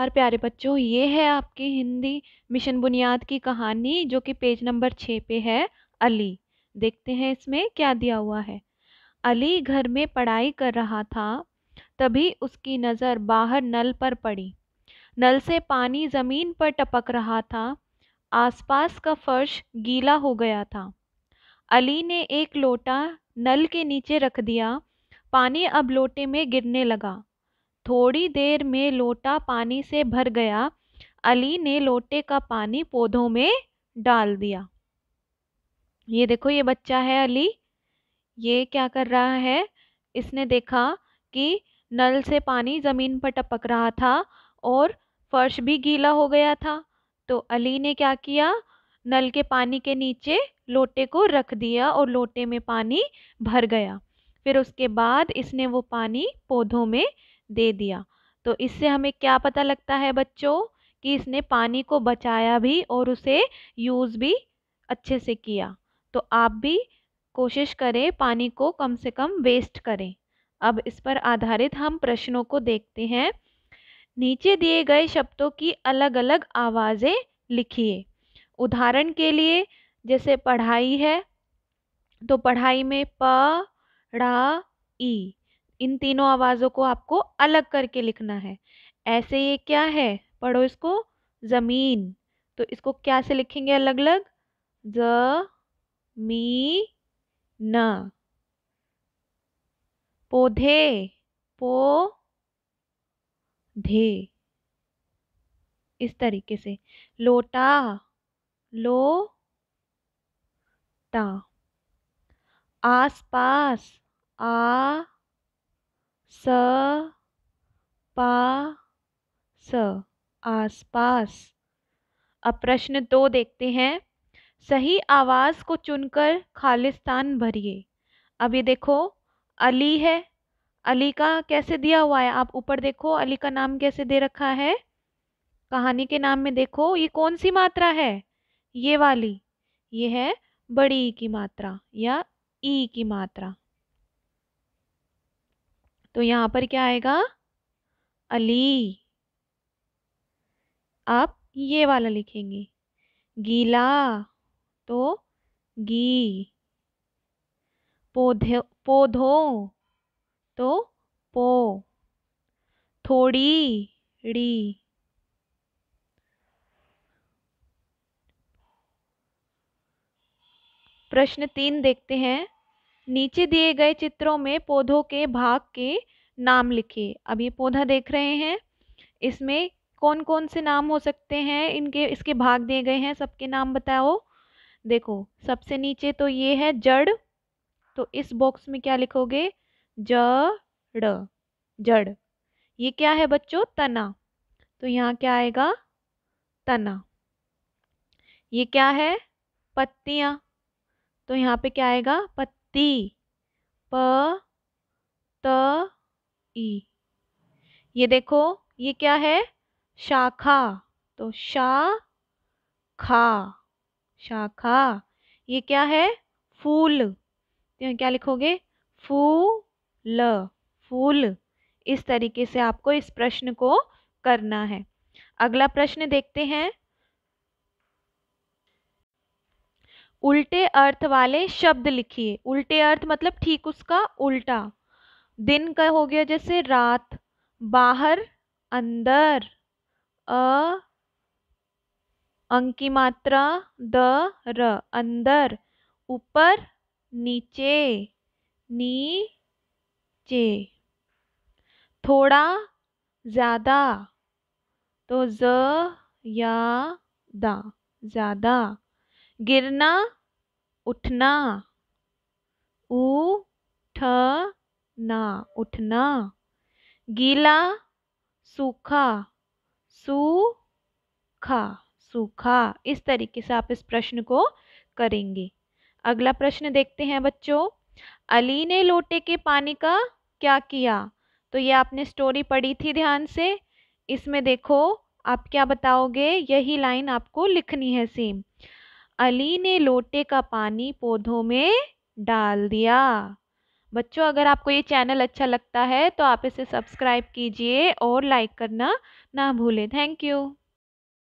नमस्कार प्यारे बच्चों ये है आपकी हिंदी मिशन बुनियाद की कहानी जो कि पेज नंबर छः पे है अली देखते हैं इसमें क्या दिया हुआ है अली घर में पढ़ाई कर रहा था तभी उसकी नज़र बाहर नल पर पड़ी नल से पानी ज़मीन पर टपक रहा था आसपास का फर्श गीला हो गया था अली ने एक लोटा नल के नीचे रख दिया पानी अब लोटे में गिरने लगा थोड़ी देर में लोटा पानी से भर गया अली ने लोटे का पानी पौधों में डाल दिया ये देखो ये बच्चा है अली ये क्या कर रहा है इसने देखा कि नल से पानी ज़मीन पर टपक रहा था और फर्श भी गीला हो गया था तो अली ने क्या किया नल के पानी के नीचे लोटे को रख दिया और लोटे में पानी भर गया फिर उसके बाद इसने वो पानी पौधों में दे दिया तो इससे हमें क्या पता लगता है बच्चों कि इसने पानी को बचाया भी और उसे यूज़ भी अच्छे से किया तो आप भी कोशिश करें पानी को कम से कम वेस्ट करें अब इस पर आधारित हम प्रश्नों को देखते हैं नीचे दिए गए शब्दों की अलग अलग आवाज़ें लिखिए उदाहरण के लिए जैसे पढ़ाई है तो पढ़ाई में प ड़ा ई इन तीनों आवाज़ों को आपको अलग करके लिखना है ऐसे ये क्या है पढ़ो इसको ज़मीन तो इसको क्या से लिखेंगे अलग अलग ज मी न पौधे पो धे इस तरीके से लोटा लो ता आसपास आ स पा स आसपास अब प्रश्न दो तो देखते हैं सही आवाज़ को चुनकर खालिस्तान भरिए अब ये देखो अली है अली का कैसे दिया हुआ है आप ऊपर देखो अली का नाम कैसे दे रखा है कहानी के नाम में देखो ये कौन सी मात्रा है ये वाली ये है बड़ी की मात्रा या ई की मात्रा तो यहाँ पर क्या आएगा अली आप ये वाला लिखेंगे गीला तो गी पौधे पौधों तो पो थोड़ी ड़ी प्रश्न तीन देखते हैं नीचे दिए गए चित्रों में पौधों के भाग के नाम लिखिए अब ये पौधा देख रहे हैं इसमें कौन कौन से नाम हो सकते हैं इनके इसके भाग दिए गए हैं सबके नाम बताओ देखो सबसे नीचे तो ये है जड़ तो इस बॉक्स में क्या लिखोगे जड़ जड़ ये क्या है बच्चों तना तो यहाँ क्या आएगा तना ये क्या है पत्तियाँ तो यहाँ पे क्या आएगा पत्ती प त ई e. ये देखो ये क्या है शाखा तो शा खा शाखा ये क्या है फूल तो क्या लिखोगे फू ल फूल इस तरीके से आपको इस प्रश्न को करना है अगला प्रश्न देखते हैं उल्टे अर्थ वाले शब्द लिखिए उल्टे अर्थ मतलब ठीक उसका उल्टा दिन का हो गया जैसे रात बाहर अंदर अ अंक की मात्रा द र अंदर ऊपर नीचे चे थोड़ा ज़्यादा तो ज या दा ज़्यादा गिरना उठना ऊ ठ उठना उठना गीला सूखा सूखा सूखा इस तरीके से आप इस प्रश्न को करेंगे अगला प्रश्न देखते हैं बच्चों अली ने लोटे के पानी का क्या किया तो ये आपने स्टोरी पढ़ी थी ध्यान से इसमें देखो आप क्या बताओगे यही लाइन आपको लिखनी है सेम अली ने लोटे का पानी पौधों में डाल दिया बच्चों अगर आपको ये चैनल अच्छा लगता है तो आप इसे सब्सक्राइब कीजिए और लाइक करना ना भूलें थैंक यू